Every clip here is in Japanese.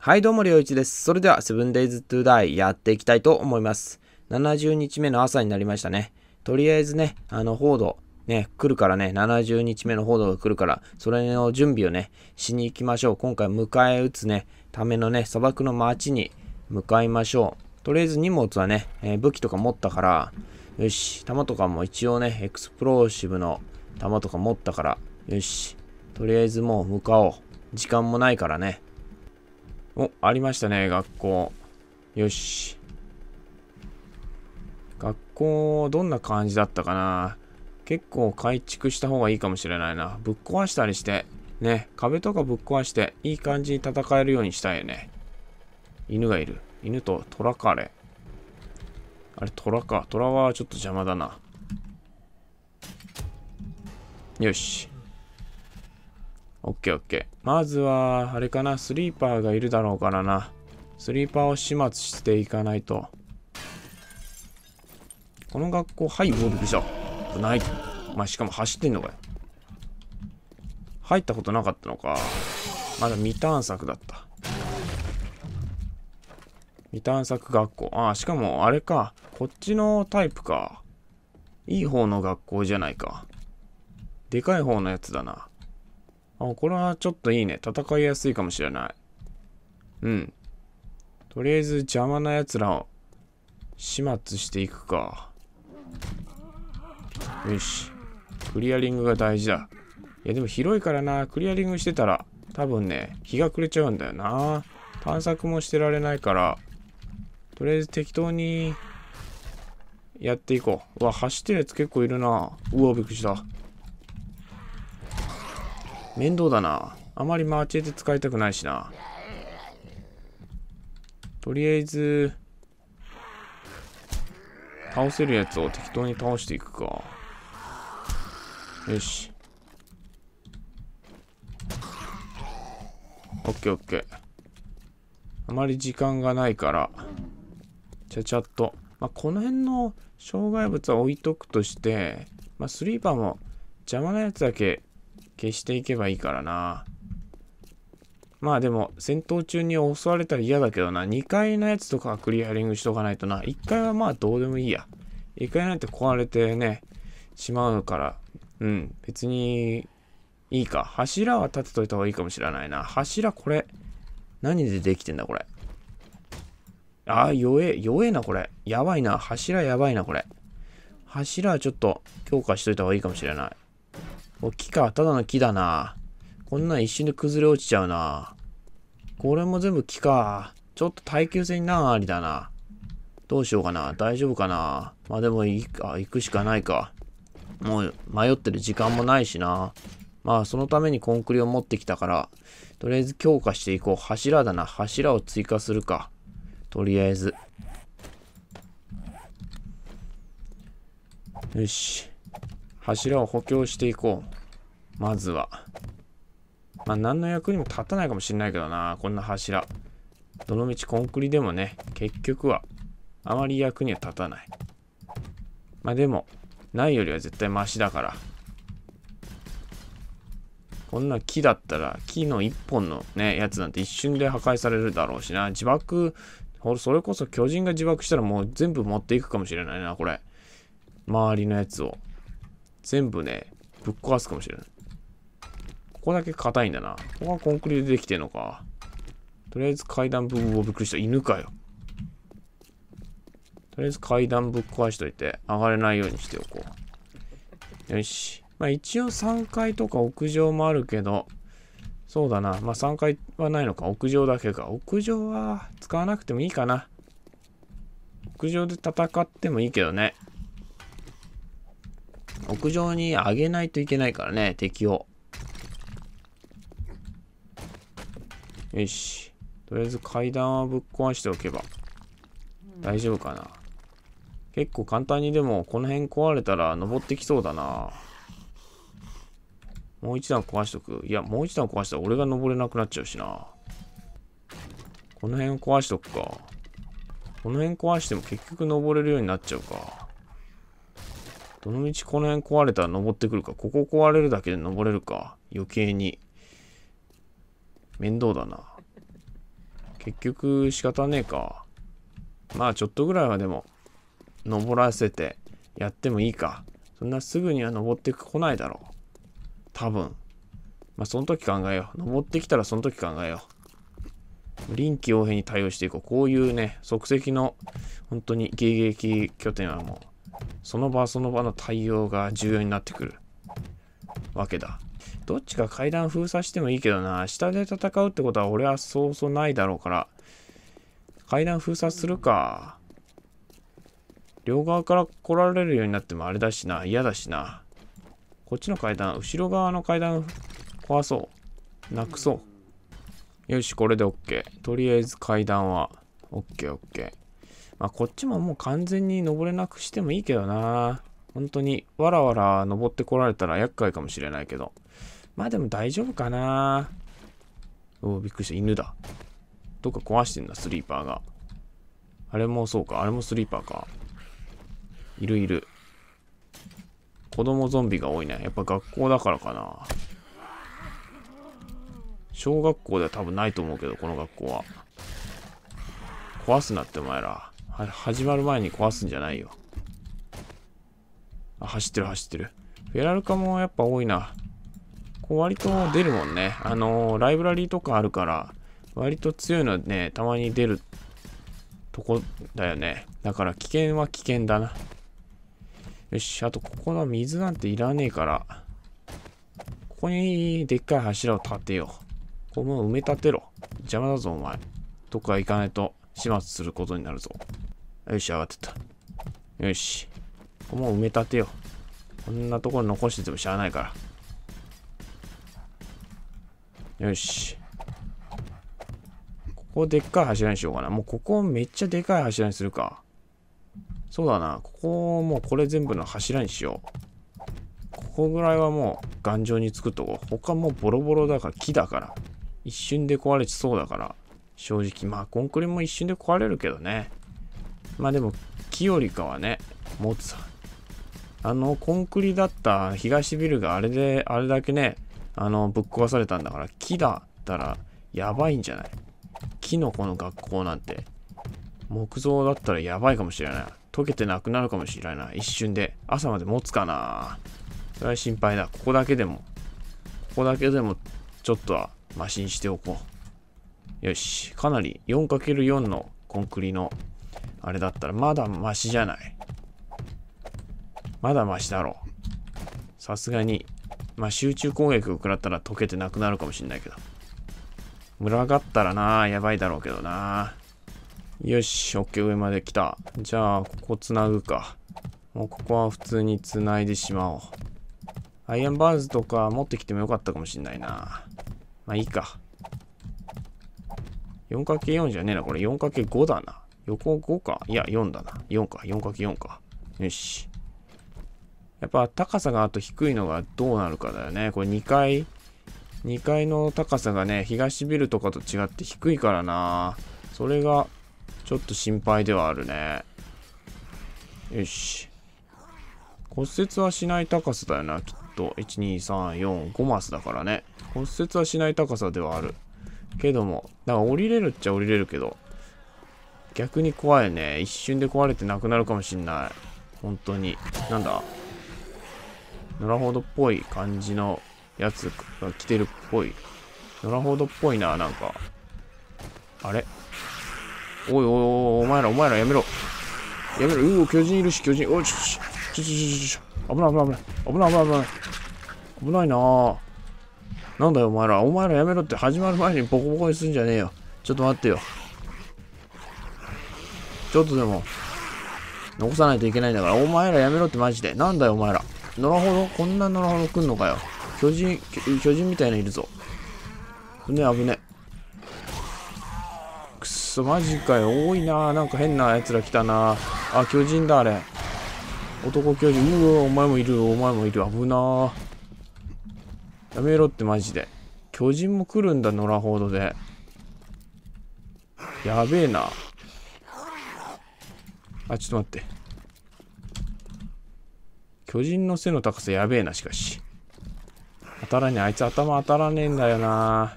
はい、どうも、りょういちです。それでは、7 days to die やっていきたいと思います。70日目の朝になりましたね。とりあえずね、あの、報道、ね、来るからね、70日目の報道が来るから、それの準備をね、しに行きましょう。今回、迎え撃つね、ためのね、砂漠の街に向かいましょう。とりあえず荷物はね、えー、武器とか持ったから、よし、弾とかも一応ね、エクスプローシブの弾とか持ったから、よし、とりあえずもう向かおう。時間もないからね。お、ありましたね、学校。よし。学校、どんな感じだったかな結構改築した方がいいかもしれないな。ぶっ壊したりして、ね、壁とかぶっ壊して、いい感じに戦えるようにしたいよね。犬がいる。犬と虎か、あれ。あれ、虎か。虎はちょっと邪魔だな。よし。オッケーオッケー。まずは、あれかな、スリーパーがいるだろうからな。スリーパーを始末していかないと。この学校、はい、もールっくしょない。お前、しかも走ってんのかよ。入ったことなかったのか。まだ未探索だった。未探索学校。ああ、しかも、あれか。こっちのタイプか。いい方の学校じゃないか。でかい方のやつだな。あ、これはちょっといいね。戦いやすいかもしれない。うん。とりあえず邪魔な奴らを始末していくか。よし。クリアリングが大事だ。いやでも広いからな。クリアリングしてたら多分ね、日が暮れちゃうんだよな。探索もしてられないから、とりあえず適当にやっていこう。うわ、走ってるやつ結構いるな。うわ、びっくりした。面倒だな。あまりマーチで使いたくないしな。とりあえず、倒せるやつを適当に倒していくか。よし。オッケーオッケー。あまり時間がないから、ちゃちゃっと。まあ、この辺の障害物は置いとくとして、まあ、スリーパーも邪魔なやつだけ消していけばいいからな。まあでも、戦闘中に襲われたら嫌だけどな。2階のやつとかはクリアリングしとかないとな。1階はまあどうでもいいや。1階なんて壊れてね、しまうから。うん。別に、いいか。柱は立てといた方がいいかもしれないな。柱これ。何でできてんだこれ。ああ、弱え、弱えなこれ。やばいな。柱やばいなこれ。柱はちょっと強化しといた方がいいかもしれない。木か。ただの木だな。こんなん一瞬で崩れ落ちちゃうな。これも全部木か。ちょっと耐久性に難ありだな。どうしようかな。大丈夫かな。まあでもいあ、行くしかないか。もう迷ってる時間もないしな。まあそのためにコンクリを持ってきたから、とりあえず強化していこう。柱だな。柱を追加するか。とりあえず。よし。柱を補強していこう。まずは。まあ、何の役にも立たないかもしれないけどな、こんな柱。どの道コンクリでもね、結局は、あまり役には立たない。まあでも、ないよりは絶対マシだから。こんな木だったら、木の一本のね、やつなんて一瞬で破壊されるだろうしな。自爆、それこそ巨人が自爆したらもう全部持っていくかもしれないな、これ。周りのやつを。全部ね、ぶっ壊すかもしれない。ここだけ硬いんだな。ここがコンクリートでできてんのか。とりあえず階段ぶ分をびっくりした。犬かよ。とりあえず階段ぶっ壊しといて、上がれないようにしておこう。よし。まあ一応3階とか屋上もあるけど、そうだな。まあ3階はないのか。屋上だけか。屋上は使わなくてもいいかな。屋上で戦ってもいいけどね。屋上に上げないといけないからね、敵を。よし。とりあえず階段はぶっ壊しておけば大丈夫かな。結構簡単にでもこの辺壊れたら登ってきそうだな。もう一段壊しとく。いや、もう一段壊したら俺が登れなくなっちゃうしな。この辺壊しとくか。この辺壊しても結局登れるようになっちゃうか。どの道この辺壊れたら登ってくるか。ここ壊れるだけで登れるか。余計に。面倒だな。結局仕方ねえか。まあちょっとぐらいはでも、登らせてやってもいいか。そんなすぐには登ってこないだろう。多分。まあその時考えよう。登ってきたらその時考えよう。臨機応変に対応していこう。こういうね、即席の本当に迎撃拠点はもうその場その場の対応が重要になってくるわけだ。どっちか階段封鎖してもいいけどな、下で戦うってことは俺はそうそうないだろうから、階段封鎖するか。両側から来られるようになってもあれだしな、嫌だしな。こっちの階段、後ろ側の階段壊そう。なくそう。よし、これで OK。とりあえず階段は OKOK。まあ、こっちももう完全に登れなくしてもいいけどな。本当に、わらわら登ってこられたら厄介かもしれないけど。まあでも大丈夫かな。おびっくりした。犬だ。どっか壊してんだ、スリーパーが。あれもそうか。あれもスリーパーか。いるいる。子供ゾンビが多いね。やっぱ学校だからかな。小学校では多分ないと思うけど、この学校は。壊すなってお前ら。始まる前に壊すんじゃないよ。あ、走ってる走ってる。フェラルカもやっぱ多いな。こう割と出るもんね。あのー、ライブラリーとかあるから、割と強いのね、たまに出るとこだよね。だから危険は危険だな。よし、あとここの水なんていらねえから、ここにでっかい柱を立てよう。ここも埋め立てろ。邪魔だぞ、お前。どっか行かないと始末することになるぞ。よし、上がってった。よし。ここもう埋め立てよこんなところ残しててもしゃあないから。よし。ここでっかい柱にしようかな。もうここめっちゃでかい柱にするか。そうだな。ここもうこれ全部の柱にしよう。ここぐらいはもう頑丈に作っとこう。他もボロボロだから木だから。一瞬で壊れちそうだから。正直。まあコンクリも一瞬で壊れるけどね。まあでも、木よりかはね、持つ。あの、コンクリだった東ビルがあれで、あれだけね、あの、ぶっ壊されたんだから、木だったら、やばいんじゃない木のこの学校なんて、木造だったらやばいかもしれない。溶けてなくなるかもしれない。一瞬で。朝まで持つかなそれは心配だ。ここだけでも、ここだけでも、ちょっとは、マシにしておこう。よし。かなり 4×4 のコンクリのあれだったら、まだマシじゃないまだマシだろう。さすがに、まあ、集中攻撃を食らったら溶けてなくなるかもしんないけど。群がったらな、やばいだろうけどな。よし、OK、上まで来た。じゃあ、ここ繋ぐか。もうここは普通に繋いでしまおう。アイアンバーズとか持ってきてもよかったかもしんないな。まあいいか。4×4 じゃねえな、これ 4×5 だな。横5かいや、4だな。4か。4×4 か。よし。やっぱ高さがあと低いのがどうなるかだよね。これ2階、2階の高さがね、東ビルとかと違って低いからな。それがちょっと心配ではあるね。よし。骨折はしない高さだよな、きっと。12345マスだからね。骨折はしない高さではある。けども、だから降りれるっちゃ降りれるけど、逆に怖いね。一瞬で壊れてなくなるかもしんない。本当に。なんだノラホードっぽい感じのやつが来てるっぽい。ノラホードっぽいな、なんか。あれおいおいおい、お前らお前らやめろ。やめろ。うお、巨人いるし、巨人。おい、ちょちょちょちょちょ。危ない危ない危ない。危ない危ない危ない。危ないなぁ。なんだよお前ら。お前らやめろって始まる前にボコボコにすんじゃねえよ。ちょっと待ってよ。ちょっとでも、残さないといけないんだから、お前らやめろってマジで。なんだよ、お前ら。野良ほどこんな野良ほど来んのかよ。巨人、巨人みたいないるぞ。危ね、危ね。くっそ、マジかよ。多いななんか変な奴ら来たなあ、巨人だ、あれ。男巨人。うわ、お前もいる、お前もいる。危なやめろってマジで。巨人も来るんだ、野良ほどで。やべえな。あ、ちょっと待って。巨人の背の高さやべえな、しかし。当たらねえ。あいつ頭当たらねえんだよな。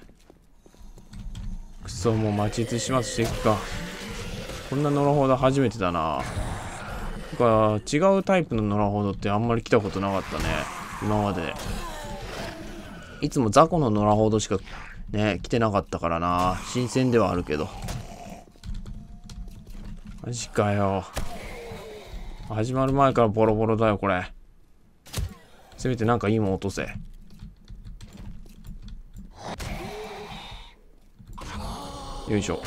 クソもう待ちつ始末していくか。こんな野良ほど初めてだな。なか、違うタイプの野良ほどってあんまり来たことなかったね。今まで。いつも雑魚の野良ほどしかね、来てなかったからな。新鮮ではあるけど。マジかよ。始まる前からボロボロだよ、これ。せめてなんかいいもん落とせ。よいしょ。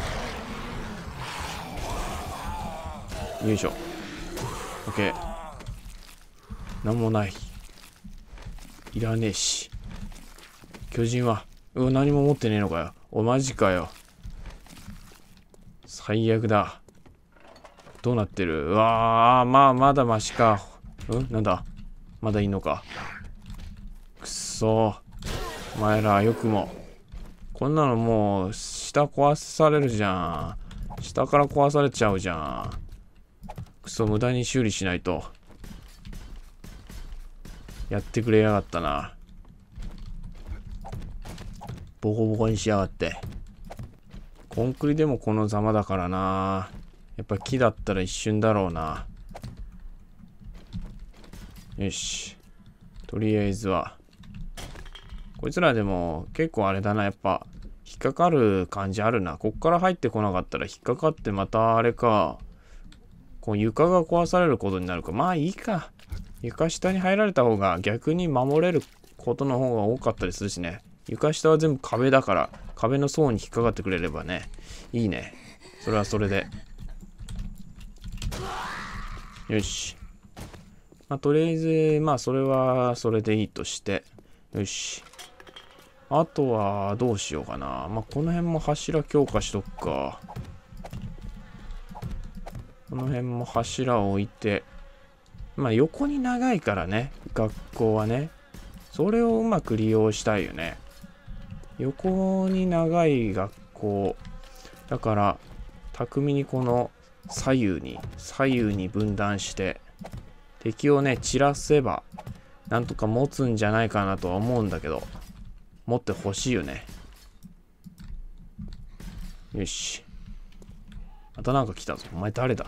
よいしょ。オッケー。なんもない。いらねえし。巨人は、うわ、何も持ってねえのかよ。お、マジかよ。最悪だ。どうなってるうわあまあ、まだマシか。うんなんだまだいいのか。くそお前ら、よくも。こんなのもう、下壊されるじゃん。下から壊されちゃうじゃん。くそ、無駄に修理しないと。やってくれやがったな。ボコボコにしやがって。コンクリでもこのざまだからな。やっぱ木だったら一瞬だろうな。よし。とりあえずは。こいつらでも結構あれだな、やっぱ引っかかる感じあるな。こっから入ってこなかったら引っかかってまたあれか。こう床が壊されることになるか。まあいいか。床下に入られた方が逆に守れることの方が多かったりするしね。床下は全部壁だから壁の層に引っかかってくれればね。いいね。それはそれで。よし。まあ、とりあえず、まあ、それは、それでいいとして。よし。あとは、どうしようかな。まあ、この辺も柱強化しとくか。この辺も柱を置いて。まあ、横に長いからね。学校はね。それをうまく利用したいよね。横に長い学校。だから、巧みにこの左右に、左右に分断して、敵をね、散らせば、なんとか持つんじゃないかなとは思うんだけど、持ってほしいよね。よし。またなんか来たぞ。お前誰だ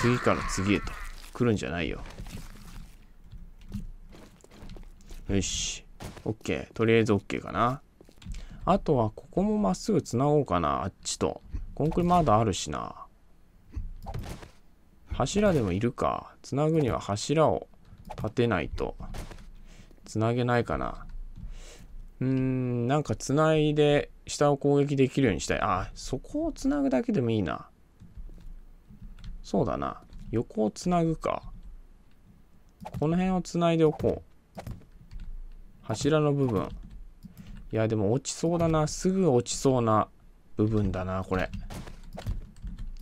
次から次へと来るんじゃないよ。よし。OK。とりあえず OK かな。あとは、ここもまっすぐ繋ごうかな。あっちと。コンクリまだあるしな。柱でもいるか。つなぐには柱を立てないと。つなげないかな。うーん、なんかつないで下を攻撃できるようにしたい。あ、そこをつなぐだけでもいいな。そうだな。横をつなぐか。この辺をつないでおこう。柱の部分。いや、でも落ちそうだな。すぐ落ちそうな部分だなこれ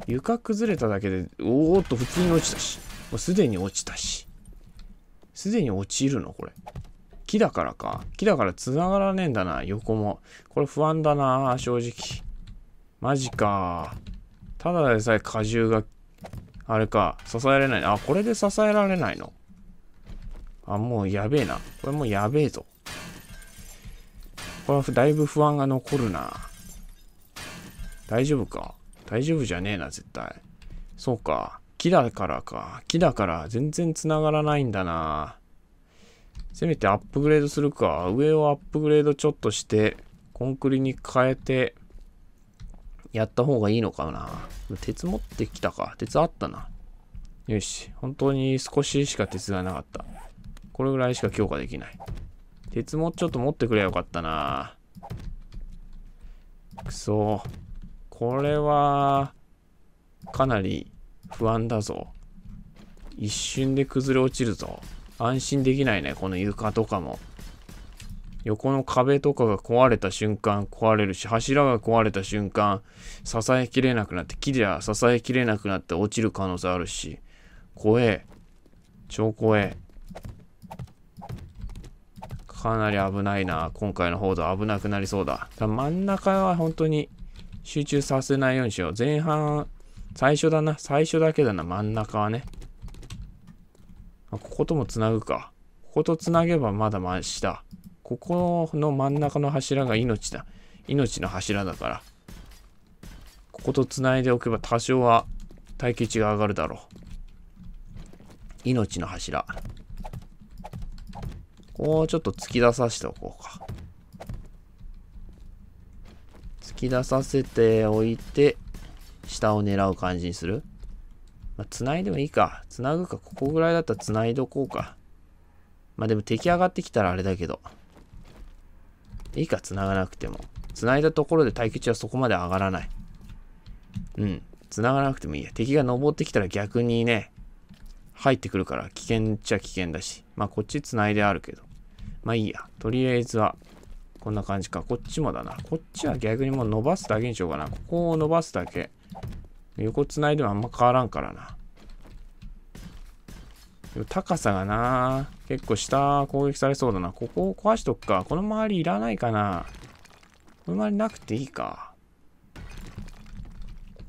床崩れただけでおおっと普通に落ちたしもうすでに落ちたしすでに落ちるのこれ木だからか木だから繋がらねえんだな横もこれ不安だな正直マジかただでさえ荷重があれか支えられないあこれで支えられないのあもうやべえなこれもうやべえぞこれはだいぶ不安が残るな大丈夫か大丈夫じゃねえな、絶対。そうか。木だからか。木だから全然繋がらないんだな。せめてアップグレードするか。上をアップグレードちょっとして、コンクリに変えて、やった方がいいのかな。鉄持ってきたか。鉄あったな。よし。本当に少ししか鉄がなかった。これぐらいしか強化できない。鉄もちょっと持ってくれよかったな。くそー。これは、かなり不安だぞ。一瞬で崩れ落ちるぞ。安心できないね、この床とかも。横の壁とかが壊れた瞬間壊れるし、柱が壊れた瞬間支えきれなくなって、木では支えきれなくなって落ちる可能性あるし、怖え。超怖え。かなり危ないな。今回の報道危なくなりそうだ。だ真ん中は本当に集中させないようにしよう。前半、最初だな。最初だけだな。真ん中はね。あ、ここともつなぐか。こことつなげばまだマシだ。ここの真ん中の柱が命だ。命の柱だから。こことつないでおけば多少は耐久値が上がるだろう。命の柱。こうちょっと突き出させておこうか。突き出させておいて、下を狙う感じにする。まあ、繋いでもいいか。繋ぐか。ここぐらいだったら繋いどこうか。まあ、でも敵上がってきたらあれだけど。いいか、繋がなくても。繋いだところで待機値はそこまで上がらない。うん。繋がなくてもいいや。敵が登ってきたら逆にね、入ってくるから危険っちゃ危険だし。まあこっち繋いであるけど。まあいいや。とりあえずはこんな感じか。こっちもだな。こっちは逆にもう伸ばすだけにしようかな。ここを伸ばすだけ。横繋いでもあんま変わらんからな。高さがな結構下攻撃されそうだな。ここを壊しとくか。この周りいらないかな。この周りなくていいか。こ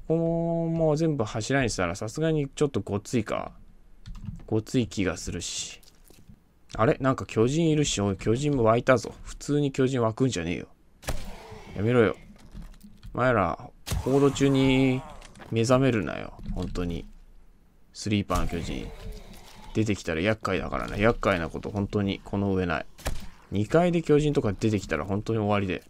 こももう全部柱にしたらさすがにちょっとごついか。ごつい気がするし。あれなんか巨人いるし、巨人も湧いたぞ。普通に巨人湧くんじゃねえよ。やめろよ。前ら、報道中に目覚めるなよ。本当に。スリーパーの巨人。出てきたら厄介だからね。厄介なこと、本当に、この上ない。2階で巨人とか出てきたら本当に終わりで。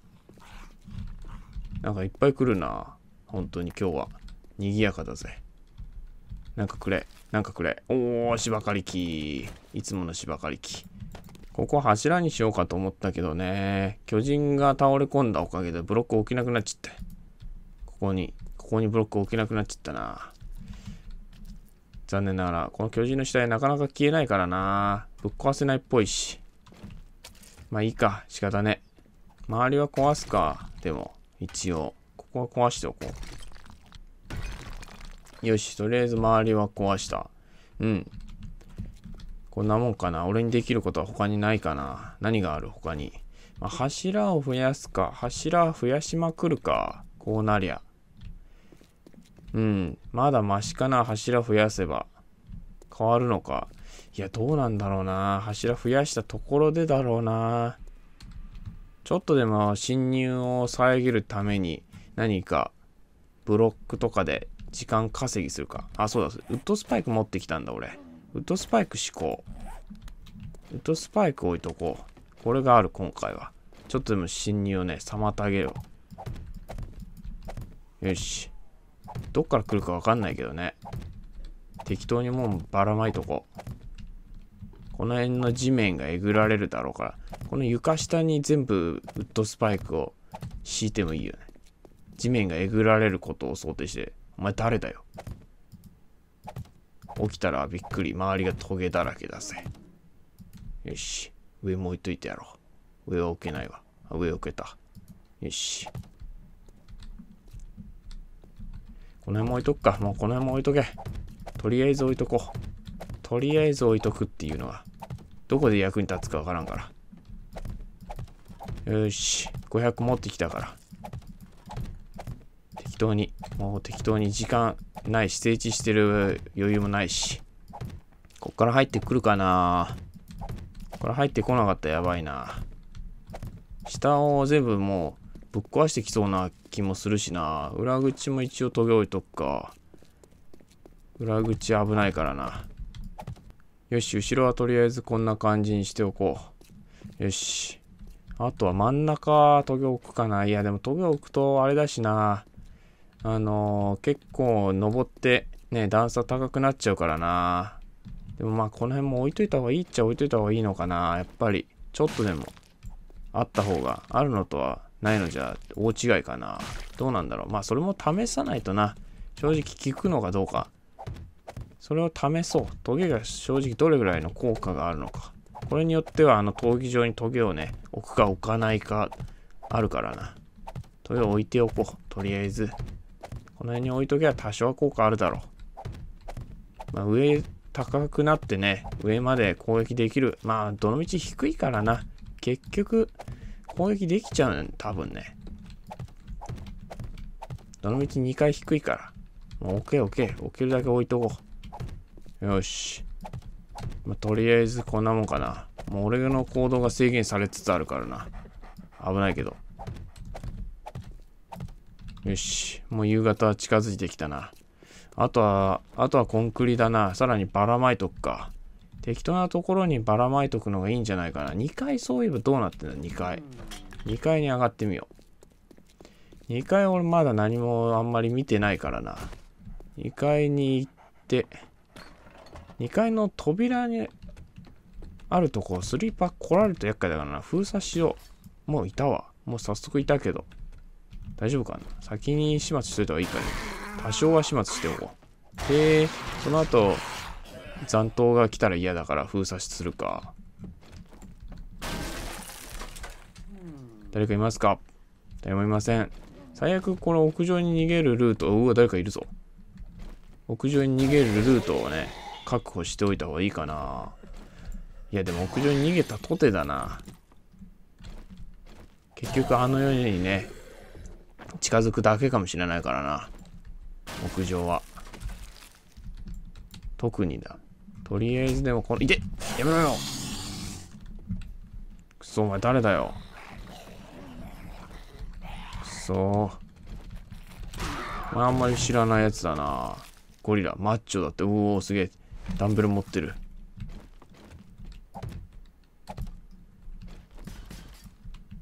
なんかいっぱい来るな。本当に今日は。賑やかだぜ。なんかくれ。なんかくれ。おー、芝刈り機。いつもの芝刈り機。ここ柱にしようかと思ったけどね。巨人が倒れ込んだおかげでブロック置きなくなっちゃった。ここに、ここにブロック置けなくなっちゃったな。残念ながら、この巨人の死体なかなか消えないからな。ぶっ壊せないっぽいし。まあいいか。仕方ね。周りは壊すか。でも、一応。ここは壊しておこう。よし、とりあえず周りは壊した。うん。こんなもんかな。俺にできることは他にないかな。何がある他に。まあ、柱を増やすか。柱増やしまくるか。こうなりゃ。うん。まだマシかな。柱増やせば。変わるのか。いや、どうなんだろうな。柱増やしたところでだろうな。ちょっとでも侵入を遮るために何かブロックとかで時間稼ぎするか。あ、そうだ。ウッドスパイク持ってきたんだ、俺。ウッドスパイク思考。ウッドスパイク置いとこう。これがある、今回は。ちょっとでも侵入をね、妨げよう。よし。どっから来るかわかんないけどね。適当にもうばらまいとこう。この辺の地面がえぐられるだろうから、この床下に全部ウッドスパイクを敷いてもいいよね。地面がえぐられることを想定してお前誰だよ。起きたらびっくり。周りがトゲだらけだぜ。よし。上も置いといてやろう。上は置けないわ。あ上置けた。よし。この辺も置いとくか。もうこの辺も置いとけ。とりあえず置いとこう。とりあえず置いとくっていうのは、どこで役に立つかわからんから。よし。500持ってきたから。適当にもう適当に時間ないし、整地してる余裕もないし。こっから入ってくるかなここから入ってこなかったらやばいな。下を全部もうぶっ壊してきそうな気もするしな。裏口も一応研げ置いとくか。裏口危ないからな。よし、後ろはとりあえずこんな感じにしておこう。よし。あとは真ん中、トゲ置くかな。いや、でもトゲ置くとあれだしな。あのー、結構登ってね、段差高くなっちゃうからな。でもまあこの辺も置いといた方がいいっちゃ置いといた方がいいのかな。やっぱり、ちょっとでもあった方が、あるのとはないのじゃ大違いかな。どうなんだろう。まあそれも試さないとな。正直効くのかどうか。それを試そう。トゲが正直どれぐらいの効果があるのか。これによっては、あの、闘技場にトゲをね、置くか置かないか、あるからな。トゲを置いておこう。とりあえず。この辺に置いとけば多少は効果あるだろう。まあ、上高くなってね、上まで攻撃できる。まあ、どのみち低いからな。結局、攻撃できちゃうね、多分ね。どのみち2回低いから。もう OK、置け。置けるだけ置いとこう。よし。まあ、とりあえずこんなもんかな。もう俺の行動が制限されつつあるからな。危ないけど。よし。もう夕方近づいてきたな。あとは、あとはコンクリだな。さらにばらまいとくか。適当なところにばらまいとくのがいいんじゃないかな。2階そういえばどうなってんだ ?2 階。2階に上がってみよう。2階俺まだ何もあんまり見てないからな。2階に行って、2階の扉にあるとこ、スリーパー来られると厄介だからな。封鎖しよう。もういたわ。もう早速いたけど。大丈夫かな先に始末しといた方がいいかね。多少は始末しておこう。で、その後、残党が来たら嫌だから封鎖するか。誰かいますか誰もいません。最悪、この屋上に逃げるルート、うわ、誰かいるぞ。屋上に逃げるルートをね、確保しておいた方がいいかな。いや、でも屋上に逃げたとてだな。結局あの世にね、近づくだけかもしれないからな。屋上は。特にだ。とりあえずでもこの、いてやめろよくそ、お前誰だよ。くそ。お前あんまり知らないやつだな。ゴリラ、マッチョだって。うおすげえ。ダンベル持ってる。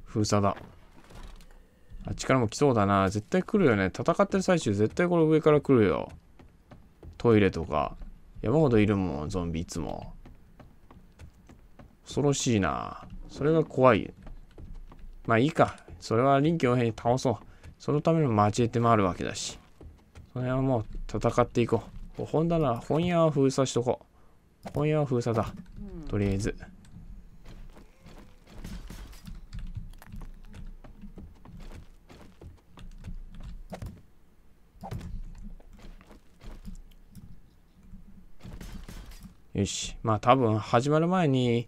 封鎖だ。あっちからも来そうだな。絶対来るよね。戦ってる最中、絶対これ上から来るよ。トイレとか。山ほどいるもん、ゾンビいつも。恐ろしいな。それが怖い。まあいいか。それは臨機応変に倒そう。そのための待ち得てもあるわけだし。その辺はもう戦っていこう。本棚、本屋は封鎖しとこう。本屋は封鎖だ。とりあえず。よし。まあ多分始まる前に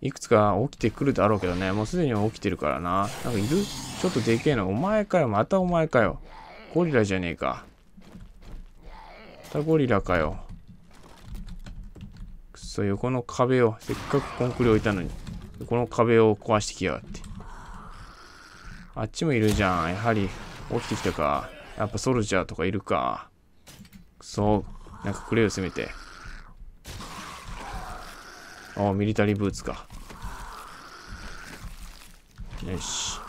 いくつか起きてくるだろうけどね。もうすでに起きてるからな。なんかいるちょっとでけえの。お前かよ。またお前かよ。ゴリラじゃねえか。またゴリラかよ。くそ、横の壁を。せっかくコンクリ置いたのに。この壁を壊してきやがって。あっちもいるじゃん。やはり起きてきたか。やっぱソルジャーとかいるか。くそ、なんかくれよ、せめて。ああ、ミリタリーブーツか。よし。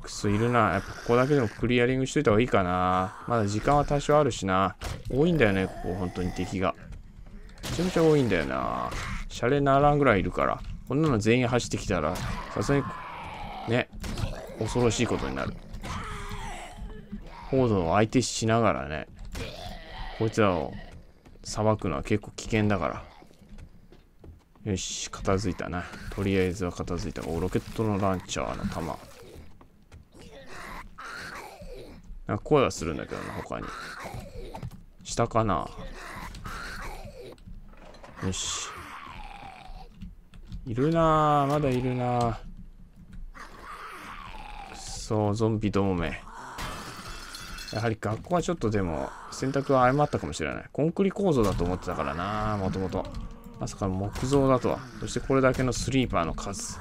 クソいるな。やっぱここだけでもクリアリングしといた方がいいかな。まだ時間は多少あるしな。多いんだよね、ここ、本当に敵が。めちゃめちゃ多いんだよな。シャレならんぐらいいるから。こんなの全員走ってきたら、さすがに、ね、恐ろしいことになる。ードを相手しながらね、こいつらを裁くのは結構危険だから。よし、片付いたな。とりあえずは片付いた。お、ロケットのランチャーの弾。なんか声はするんだけどな、他に。下かなよし。いるなぁ、まだいるなぁ。そう、ゾンビどもめ。やはり学校はちょっとでも、選択は誤ったかもしれない。コンクリ構造だと思ってたからなぁ、もともと。まさか木造だとは。そしてこれだけのスリーパーの数。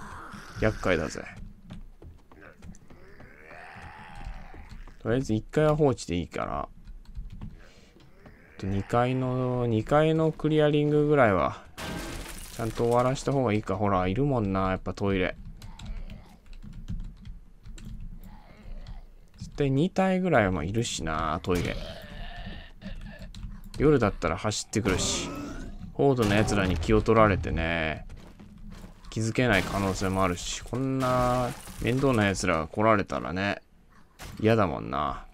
厄介だぜ。とりあえず1階は放置でいいから。2階の、2階のクリアリングぐらいは、ちゃんと終わらした方がいいか。ほら、いるもんな、やっぱトイレ。絶対2体ぐらいはいるしな、トイレ。夜だったら走ってくるし。フォードの奴らに気を取られてね、気づけない可能性もあるし、こんな面倒な奴らが来られたらね、嫌だもんな。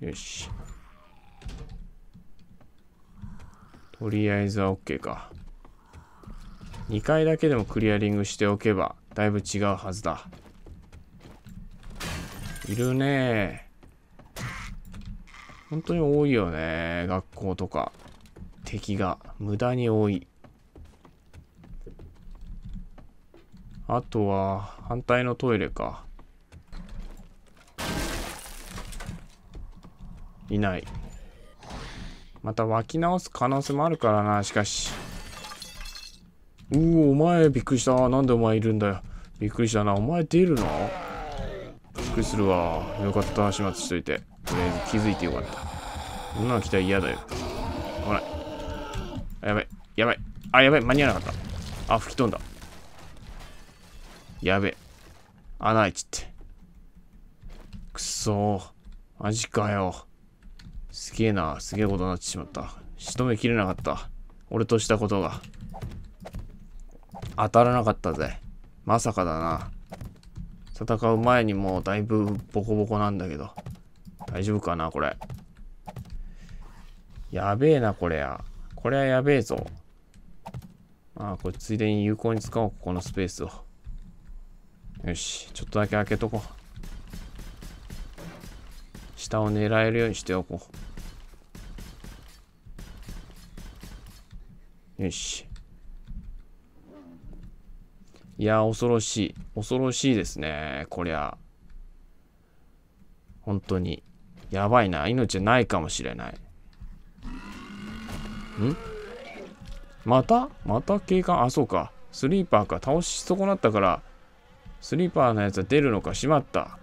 よし。とりあえずは OK か。2回だけでもクリアリングしておけば、だいぶ違うはずだ。いるね本当に多いよね学校とか。敵が無駄に多いあとは反対のトイレかいないまた湧き直す可能性もあるからなしかしうおお前びっくりしたなんでお前いるんだよびっくりしたなお前出るのびっくりするわよかった始末しといてとりあえず気づいてよかったそんなの来たら嫌だよやばい。あ、やばい。間に合わなかった。あ、吹き飛んだ。やべ。穴開いちって。くそマジかよ。すげえな。すげえことになってしまった。仕留めきれなかった。俺としたことが。当たらなかったぜ。まさかだな。戦う前にもうだいぶボコボコなんだけど。大丈夫かな、これ。やべえな、これや。これはやべえぞ。ああ、これついでに有効に使おう、ここのスペースを。よし、ちょっとだけ開けとこう。下を狙えるようにしておこう。よし。いや、恐ろしい。恐ろしいですね。こりゃ。本当に。やばいな。命ないかもしれない。んまたまた警官あ、そうか。スリーパーか。倒し損なったから、スリーパーのやつは出るのか。しまった。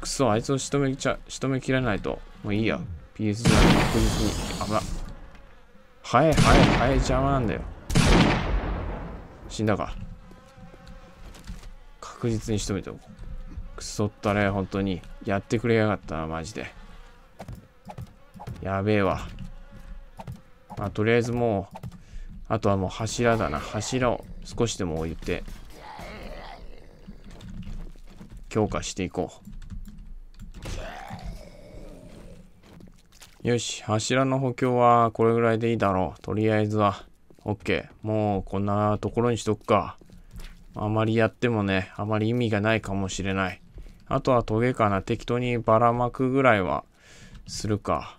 くそ、あいつを仕留めちゃ、仕留めきらないと。もういいや。p s くて確実に。危な。はいはいはい邪魔なんだよ。死んだか。確実に仕留めておこう。くそったれ、本当に。やってくれやがったな、マジで。やべえわ。まあ、とりあえずもう、あとはもう柱だな。柱を少しでも置いて、強化していこう。よし、柱の補強はこれぐらいでいいだろう。とりあえずは。OK。もうこんなところにしとくか。あまりやってもね、あまり意味がないかもしれない。あとはトゲかな。適当にばらまくぐらいはするか。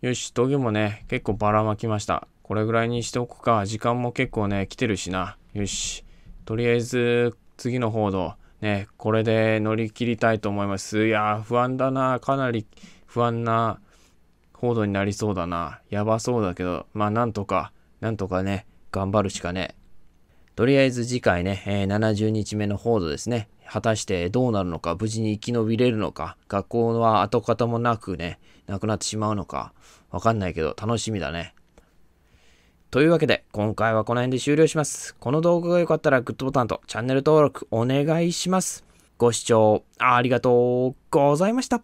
よし、トゲもね、結構ばらまきました。これぐらいにしておくか。時間も結構ね、来てるしな。よし。とりあえず、次の報道。ね、これで乗り切りたいと思います。いや不安だな。かなり不安な報道になりそうだな。やばそうだけど、まあ、なんとか、なんとかね、頑張るしかね。とりあえず次回ね、えー、70日目の報道ですね。果たしてどうなるのか、無事に生き延びれるのか、学校は跡形もなくね、なくなってしまうのか、わかんないけど、楽しみだね。というわけで、今回はこの辺で終了します。この動画が良かったらグッドボタンとチャンネル登録お願いします。ご視聴ありがとうございました。